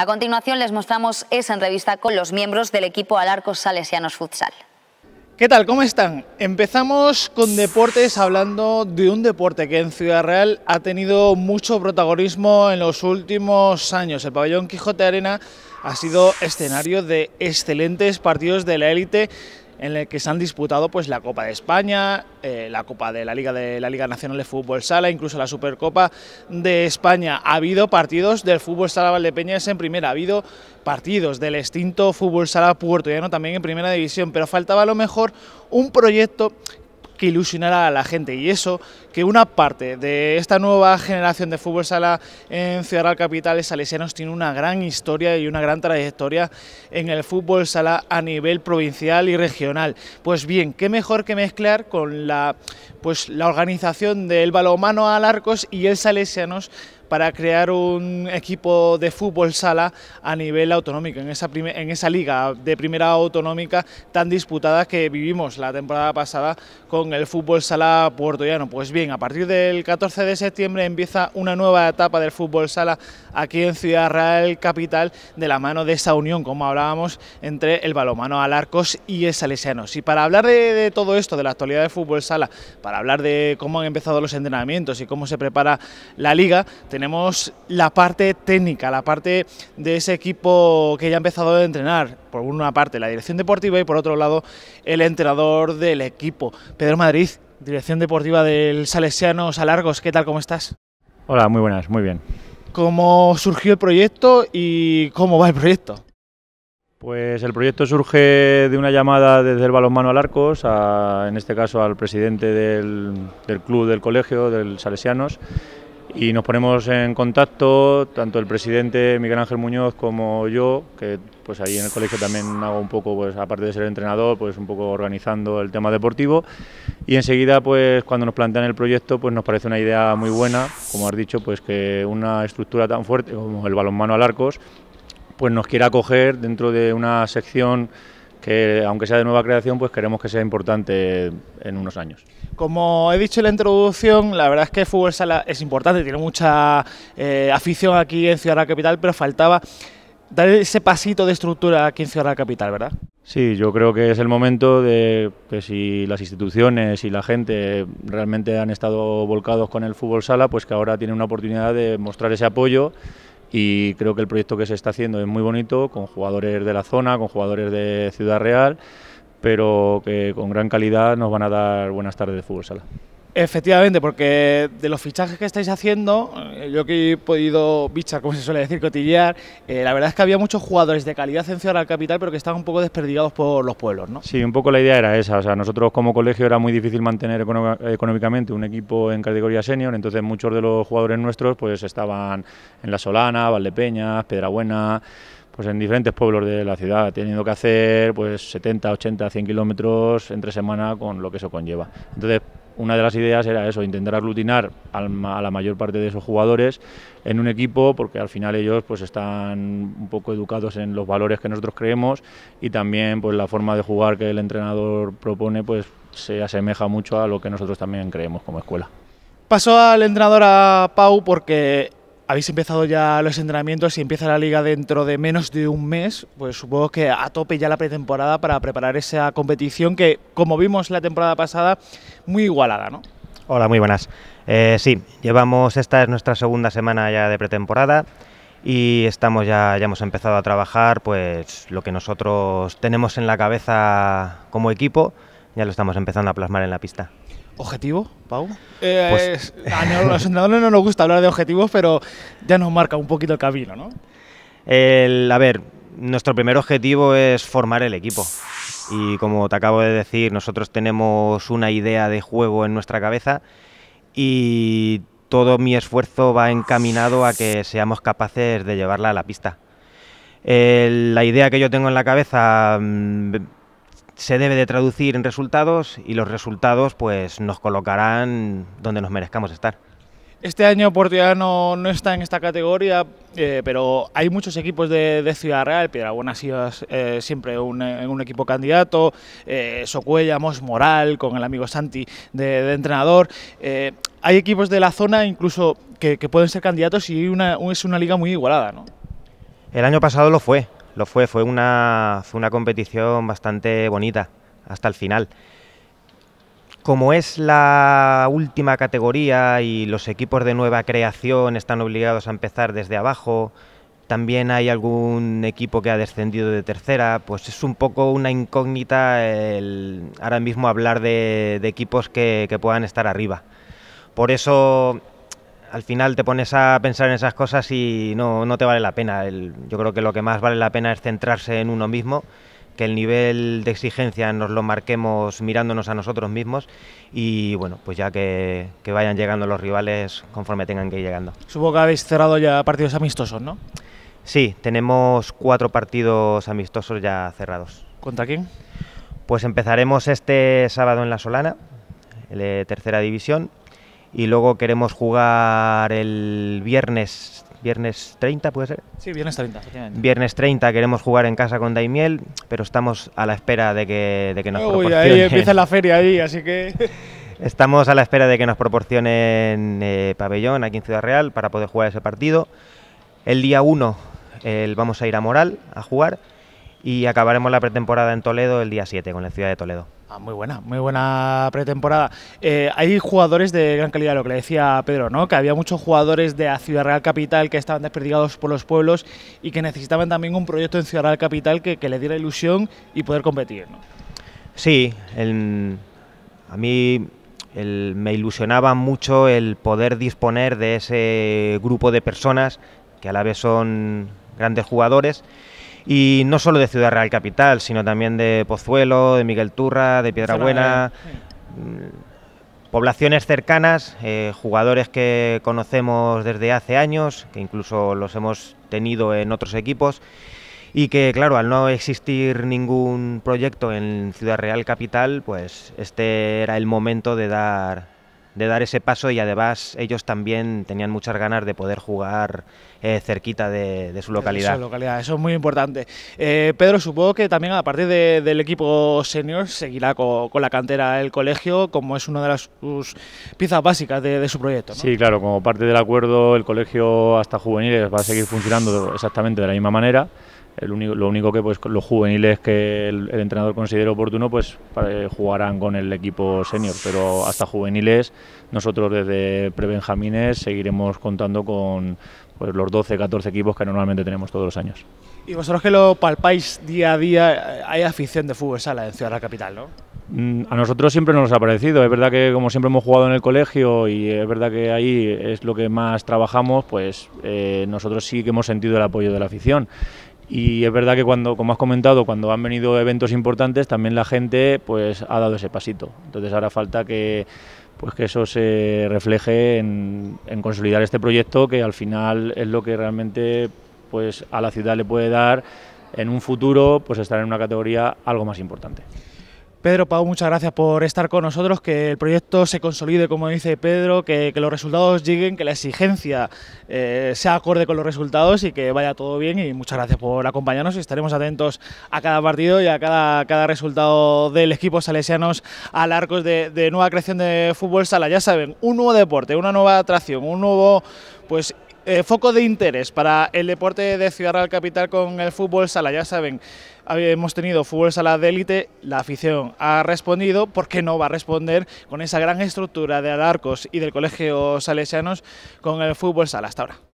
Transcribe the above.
A continuación les mostramos esa entrevista con los miembros del equipo Alarcos Salesianos Futsal. ¿Qué tal? ¿Cómo están? Empezamos con deportes hablando de un deporte que en Ciudad Real ha tenido mucho protagonismo en los últimos años. El pabellón Quijote Arena ha sido escenario de excelentes partidos de la élite en el que se han disputado pues la Copa de España, eh, la Copa de la Liga de la Liga Nacional de Fútbol Sala, incluso la Supercopa de España. Ha habido partidos del Fútbol Sala Valdepeñas en primera, ha habido partidos del extinto Fútbol Sala Puerto Llano también en primera división, pero faltaba a lo mejor un proyecto que ilusionará a la gente y eso, que una parte de esta nueva generación de fútbol sala en Ciudad capitales Capital Salesianos tiene una gran historia y una gran trayectoria en el fútbol sala a nivel provincial y regional. Pues bien, qué mejor que mezclar con la, pues, la organización del balonmano al arcos y el salesianos para crear un equipo de fútbol sala a nivel autonómico, en esa, en esa liga de primera autonómica tan disputada que vivimos la temporada pasada con el fútbol sala puertollano. Pues bien, a partir del 14 de septiembre empieza una nueva etapa del fútbol sala aquí en Ciudad Real Capital de la mano de esa unión, como hablábamos, entre el balomano Alarcos y el Salesiano... Y para hablar de, todo esto, de la actualidad del fútbol sala, para hablar de cómo han empezado los entrenamientos y cómo se prepara la liga, tenemos la parte técnica, la parte de ese equipo que ya ha empezado a entrenar, por una parte la dirección deportiva y por otro lado el entrenador del equipo. Pedro Madrid, dirección deportiva del Salesianos Largos, ¿qué tal, cómo estás? Hola, muy buenas, muy bien. ¿Cómo surgió el proyecto y cómo va el proyecto? Pues el proyecto surge de una llamada desde el balonmano al Arcos, en este caso al presidente del, del club del colegio, del Salesianos, y nos ponemos en contacto, tanto el presidente Miguel Ángel Muñoz como yo, que pues ahí en el colegio también hago un poco, pues aparte de ser entrenador, pues un poco organizando el tema deportivo y enseguida pues cuando nos plantean el proyecto pues nos parece una idea muy buena, como has dicho, pues que una estructura tan fuerte como el balonmano al arcos pues nos quiera acoger dentro de una sección que aunque sea de nueva creación, pues queremos que sea importante en unos años. Como he dicho en la introducción, la verdad es que Fútbol Sala es importante, tiene mucha eh, afición aquí en Ciudad de la Capital, pero faltaba dar ese pasito de estructura aquí en Ciudad de la Capital, ¿verdad? Sí, yo creo que es el momento de que si las instituciones y la gente realmente han estado volcados con el fútbol sala, pues que ahora tiene una oportunidad de mostrar ese apoyo y creo que el proyecto que se está haciendo es muy bonito, con jugadores de la zona, con jugadores de Ciudad Real, pero que con gran calidad nos van a dar buenas tardes de fútbol sala. Efectivamente, porque de los fichajes que estáis haciendo, eh, yo que he podido bichar, como se suele decir, cotillear, eh, la verdad es que había muchos jugadores de calidad en al Capital, pero que estaban un poco desperdigados por los pueblos, ¿no? Sí, un poco la idea era esa. O sea, nosotros como colegio era muy difícil mantener económicamente un equipo en categoría senior, entonces muchos de los jugadores nuestros pues estaban en La Solana, Valdepeñas, Pedrabuena, pues en diferentes pueblos de la ciudad, teniendo que hacer pues 70, 80, 100 kilómetros entre semana con lo que eso conlleva. Entonces, una de las ideas era eso, intentar aglutinar a la mayor parte de esos jugadores en un equipo, porque al final ellos pues están un poco educados en los valores que nosotros creemos y también pues la forma de jugar que el entrenador propone pues se asemeja mucho a lo que nosotros también creemos como escuela. Paso al entrenador a Pau porque habéis empezado ya los entrenamientos y empieza la liga dentro de menos de un mes, pues supongo que a tope ya la pretemporada para preparar esa competición que, como vimos la temporada pasada, muy igualada, ¿no? Hola, muy buenas. Eh, sí, llevamos, esta es nuestra segunda semana ya de pretemporada y estamos ya, ya hemos empezado a trabajar pues lo que nosotros tenemos en la cabeza como equipo, ya lo estamos empezando a plasmar en la pista. ¿Objetivo, Pau? pues... Eh, a los entrenadores no nos gusta hablar de objetivos, pero ya nos marca un poquito el camino, ¿no? a ver, nuestro primer objetivo es formar el equipo. Y como te acabo de decir, nosotros tenemos una idea de juego en nuestra cabeza y todo mi esfuerzo va encaminado a que seamos capaces de llevarla a la pista. la idea que yo tengo en la cabeza mm, se debe de traducir en resultados y los resultados pues nos colocarán donde nos merezcamos estar. Este año Puerto no, no está en esta categoría, eh, pero hay muchos equipos de, Ciudad Real. Piedrabuena ha sido eh, siempre un, eh, un, equipo candidato, eh, Socuellamos, Moral, con el amigo Santi de, entrenador. hay equipos de la zona incluso que, pueden ser candidatos y es una liga muy igualada. ¿no? El año pasado lo fue, lo fue, fue una, fue una competición bastante bonita hasta el final. Como es la última categoría y los equipos de nueva creación están obligados a empezar desde abajo, también hay algún equipo que ha descendido de tercera, pues es un poco una incógnita ahora mismo hablar de, equipos que, puedan estar arriba. Por eso al final te pones a pensar en esas cosas y no, te vale la pena. yo creo que lo que más vale la pena es centrarse en uno mismo que el nivel de exigencia nos lo marquemos mirándonos a nosotros mismos y bueno, pues ya que, vayan llegando los rivales conforme tengan que ir llegando. Supongo que habéis cerrado ya partidos amistosos, ¿no? Sí, tenemos cuatro partidos amistosos ya cerrados. ¿Contra quién? Pues empezaremos este sábado en La Solana, la eh, tercera división, y luego queremos jugar el viernes viernes 30, ¿puede ser? Sí, viernes 30, Viernes 30 queremos jugar en casa con Daimiel, pero estamos a la espera de que, de que nos Uy, ahí empieza la feria ahí, así que... Estamos a la espera de que nos proporcionen eh, pabellón aquí en Ciudad Real para poder jugar ese partido. El día 1 vamos a ir a Moral a jugar y acabaremos la pretemporada en Toledo el día 7 con la ciudad de Toledo. Ah, muy buena, muy buena pretemporada. Eh, hay jugadores de gran calidad, lo que le decía Pedro, ¿no? Que había muchos jugadores de Ciudad Real Capital que estaban desperdigados por los pueblos y que necesitaban también un proyecto en Ciudad Real Capital que, que les diera ilusión y poder competir, Sí, a mí me ilusionaba mucho el poder disponer de ese grupo de personas que a la vez son grandes jugadores y no solo de Ciudad Real Capital, sino también de Pozuelo, de Miguel Turra, de Piedrabuena. Mm, poblaciones cercanas, eh, jugadores que conocemos desde hace años, que incluso los hemos tenido en otros equipos y que claro, al no existir ningún proyecto en Ciudad Real Capital, pues este era el momento de dar de dar ese paso y además ellos también tenían muchas ganas de poder jugar eh, cerquita de, de, su localidad. De su localidad, eso es muy importante. Eh, Pedro, supongo que también a partir del equipo senior seguirá con, la cantera el colegio como es una de las sus piezas básicas de, su proyecto. ¿no? Sí, claro, como parte del acuerdo el colegio hasta juveniles va a seguir funcionando exactamente de la misma manera lo único que pues los juveniles que el, entrenador considere oportuno pues eh, jugarán con el equipo senior, pero hasta juveniles nosotros desde prebenjamines seguiremos contando con pues los 12, 14 equipos que normalmente tenemos todos los años. Y vosotros que lo palpáis día a día, hay afición de fútbol sala en Ciudad de la Capital, ¿no? Mm, a nosotros siempre nos ha parecido, es verdad que como siempre hemos jugado en el colegio y es verdad que ahí es lo que más trabajamos, pues eh, nosotros sí que hemos sentido el apoyo de la afición. Y es verdad que cuando, como has comentado, cuando han venido eventos importantes, también la gente pues ha dado ese pasito. Entonces ahora falta que pues que eso se refleje en, consolidar este proyecto que al final es lo que realmente pues a la ciudad le puede dar en un futuro pues estar en una categoría algo más importante. Pedro Pau, muchas gracias por estar con nosotros, que el proyecto se consolide, como dice Pedro, que, los resultados lleguen, que la exigencia eh, sea acorde con los resultados y que vaya todo bien. Y muchas gracias por acompañarnos y estaremos atentos a cada partido y a cada, cada resultado del equipo salesianos al arcos de, de nueva creación de fútbol sala. Ya saben, un nuevo deporte, una nueva atracción, un nuevo pues eh, foco de interés para el deporte de Ciudad Real Capital con el fútbol sala. Ya saben, hemos tenido fútbol sala de élite, la afición ha respondido, ¿por qué no va a responder con esa gran estructura de Alarcos y del Colegio Salesianos con el fútbol sala hasta ahora?